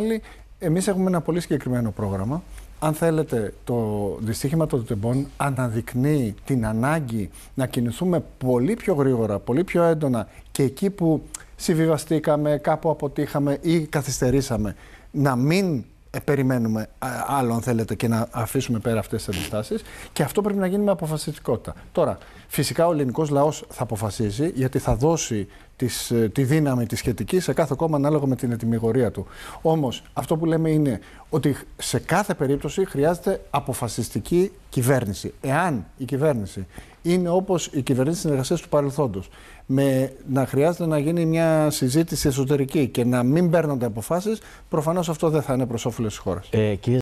άλλη, εμείς έχουμε ένα πολύ συγκεκριμένο πρόγραμμα. Αν θέλετε, το δυστύχημα των τεμπών αναδεικνύει την ανάγκη να κινηθούμε πολύ πιο γρήγορα, πολύ πιο έντονα και εκεί που συμβιβαστήκαμε, κάπου αποτύχαμε ή καθυστερήσαμε, να μην ε, περιμένουμε ε, άλλο αν θέλετε και να αφήσουμε πέρα αυτές τις αντιστάσεις και αυτό πρέπει να γίνει με αποφασιστικότητα. Τώρα, φυσικά ο ελληνικός λαός θα αποφασίζει γιατί θα δώσει της, ε, τη δύναμη της σχετικής σε κάθε κόμμα ανάλογα με την ετοιμιγορία του. Όμως αυτό που λέμε είναι ότι σε κάθε περίπτωση χρειάζεται αποφασιστική κυβέρνηση. Εάν η κυβέρνηση είναι όπως οι κυβερνήσει συνεργασίας του παρελθόντος, με να χρειάζεται να γίνει μια συζήτηση εσωτερική και να μην παίρνονται αποφάσεις, προφανώς αυτό δεν θα είναι προς όφελος της χώρας. Ε,